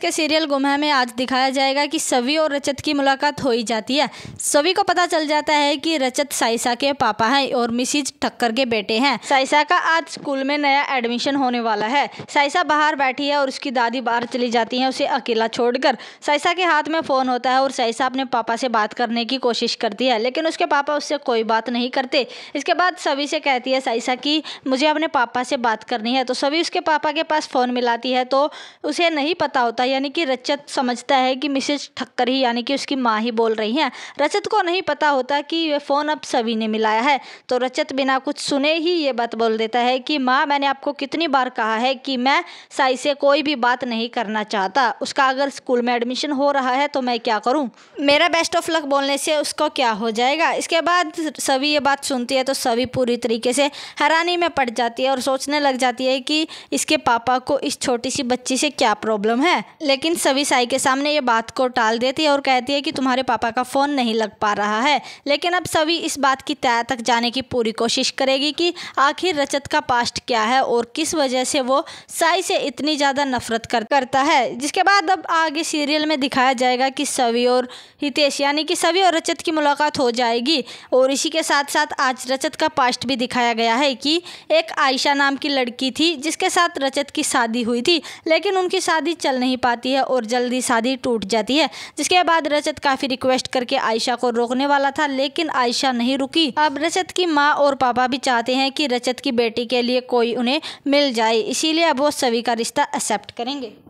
के सीरियल गुमा में आज दिखाया जाएगा कि सभी और रचत की मुलाकात हो ही जाती है सभी को पता चल जाता है कि रचत साइसा के पापा हैं और मिसिज ठक्कर के बेटे हैं साइसा का आज स्कूल में नया एडमिशन होने वाला है साइसा बाहर बैठी है और उसकी दादी बाहर चली जाती है उसे अकेला छोड़कर साइसा के हाथ में फ़ोन होता है और साइसा अपने पापा से बात करने की कोशिश करती है लेकिन उसके पापा उससे कोई बात नहीं करते इसके बाद सभी से कहती है साइसा की मुझे अपने पापा से बात करनी है तो सभी उसके पापा के पास फ़ोन मिलाती है तो उसे नहीं पता होता यानी कि रचत समझता है कि मिसेज ठक्कर ही यानी कि उसकी माँ ही बोल रही हैं रचत को नहीं पता होता कि ये फ़ोन अब सभी ने मिलाया है तो रचत बिना कुछ सुने ही ये बात बोल देता है कि माँ मैंने आपको कितनी बार कहा है कि मैं साई से कोई भी बात नहीं करना चाहता उसका अगर स्कूल में एडमिशन हो रहा है तो मैं क्या करूँ मेरा बेस्ट ऑफ लक बोलने से उसको क्या हो जाएगा इसके बाद सभी ये बात सुनती है तो सभी पूरी तरीके से हैरानी में पड़ जाती है और सोचने लग जाती है कि इसके पापा को इस छोटी सी बच्ची से क्या प्रॉब्लम है लेकिन सभी साई के सामने ये बात को टाल देती है और कहती है कि तुम्हारे पापा का फ़ोन नहीं लग पा रहा है लेकिन अब सभी इस बात की तय तक जाने की पूरी कोशिश करेगी कि आखिर रचत का पास्ट क्या है और किस वजह से वो साई से इतनी ज़्यादा नफरत कर करता है जिसके बाद अब आगे सीरियल में दिखाया जाएगा कि सभी और हितेश यानी कि सभी और रचत की मुलाकात हो जाएगी और इसी के साथ साथ आज रचत का पास्ट भी दिखाया गया है कि एक आयशा नाम की लड़की थी जिसके साथ रचत की शादी हुई थी लेकिन उनकी शादी चल नहीं पाती है और जल्दी शादी टूट जाती है जिसके बाद रजत काफ़ी रिक्वेस्ट करके आयशा को रोकने वाला था लेकिन आयशा नहीं रुकी अब रजत की माँ और पापा भी चाहते हैं कि रजत की बेटी के लिए कोई उन्हें मिल जाए इसीलिए अब वो सभी का रिश्ता एक्सेप्ट करेंगे